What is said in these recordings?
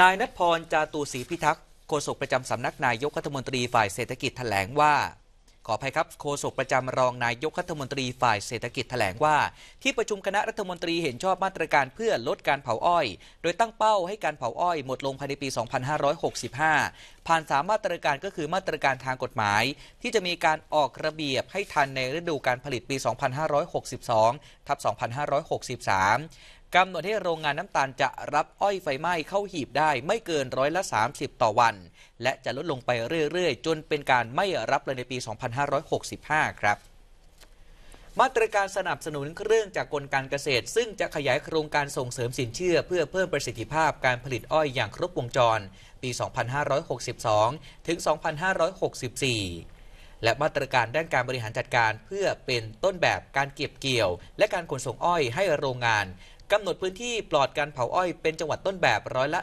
นายนัทพรจาตูศรีพิทักษ์ โฆษกประจำสำนักนายกรัฐมนตรีฝ่ายเศรษฐกิจแถลงว่าขออภัยครับโฆษกประจำรองนายกรัฐมนตรีฝ่ายเศรษฐกิจแถลงว่า ที่ประชุมคณะรัฐมนตรีเห็นชอบมาตรการเพื่อลดการเผาอ้อย โดยตั้งเป้าให้การเผาอ้อยหมดลงภายในปี 2565 ผ่านสามมาตรการก็คือมาตรการทางกฎหมาย ที่จะมีการออกระเบียบให้ทันในฤดูการผลิตปี 2562ทับ2563กำหนดให้โรงงานน้ำตาลจะรับอ้อยไฟไหม้เข้าหีบได้ไม่เกินร้อยละ 30 ต่อวัน และจะลดลงไปเรื่อยๆ จนเป็นการไม่รับเลยในปี 2565 ครับ มาตรการสนับสนุนเครื่องจากกลการเกษตร ซึ่งจะขยายโครงการส่งเสริมสินเชื่อเพื่อเพิ่มประสิทธิภาพการผลิตอ้อยอย่างครบวงจรปี 2562 ถึง 2564 และมาตรการด้านการบริหารจัดการเพื่อเป็นต้นแบบการเก็บเกี่ยว และการขนส่งอ้อยให้โรงงานกำหนดพื้นที่ปลอดการเผาอ้อยเป็นจังหวัดต้นแบบร้อยละ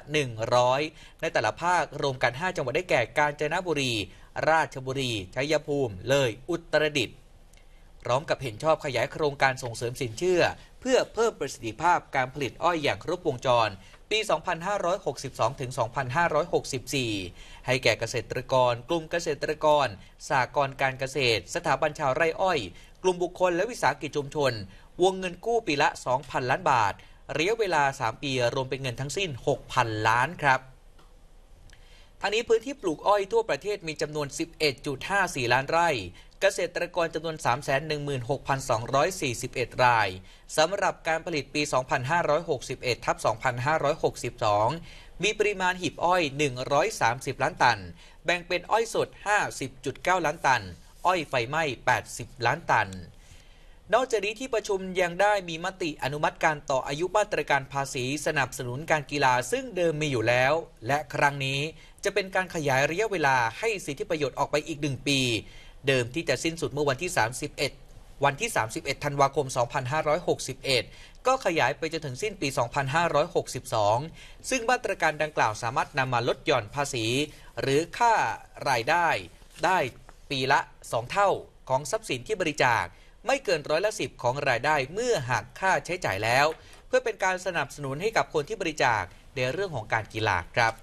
100 ในแต่ละภาครวมกัน 5 จังหวัดได้แก่กาญจนบุรี ราชบุรี ชัยภูมิ เลยอุตรดิตถ์พร้อมกับเห็นชอบขยายโครงการส่งเสริมสินเชื่อ เพื่อเพิ่มประสิทธิภาพการผลิตอ้อยอย่างครบวงจร ปี 2562ถึง2564 ให้แก่เกษตรกร กลุ่มเกษตรกรสากรการเกษตร สถาบันชาวไร่อ้อยกลุ่มบุคคลและวิสาหกิจชุมชนวงเงินกู้ปีละ 2,000 ล้านบาทระยะเวลา 3 ปี รวมเป็นเงินทั้งสิ้น 6,000 ล้านครับ ทางนี้พื้นที่ปลูกอ้อยทั่วประเทศมีจำนวน 11.54 ล้านไร่ เกษตรกรจำนวน 316,241 ราย สำหรับการผลิตปี 2561ทับ2562 มีปริมาณหีบอ้อย 130 ล้านตัน แบ่งเป็นอ้อยสด 50.9 ล้านตัน อ้อยไฟไหม้ 80 ล้านตันนอกจากนี้ที่ประชุมยังได้มีมติอนุมัติการต่ออายุมาตรการภาษีสนับสนุนการกีฬาซึ่งเดิมมีอยู่แล้ว และครั้งนี้จะเป็นการขยายระยะเวลาให้สิทธิประโยชน์ออกไปอีกหนึ่งปี เดิมที่จะสิ้นสุดเมื่อวันที่ 31 วันที่ 31 ธันวาคม 2561 ก็ขยายไปจนถึงสิ้นปี 2562 ซึ่งมาตรการดังกล่าวสามารถนำมาลดหย่อนภาษี หรือค่ารายได้ได้ปีละ 2 เท่า ของทรัพย์สินที่บริจาคไม่เกินร้อยละสิบของรายได้เมื่อหักค่าใช้จ่ายแล้ว เพื่อเป็นการสนับสนุนให้กับคนที่บริจาคในเรื่องของการกีฬาครับ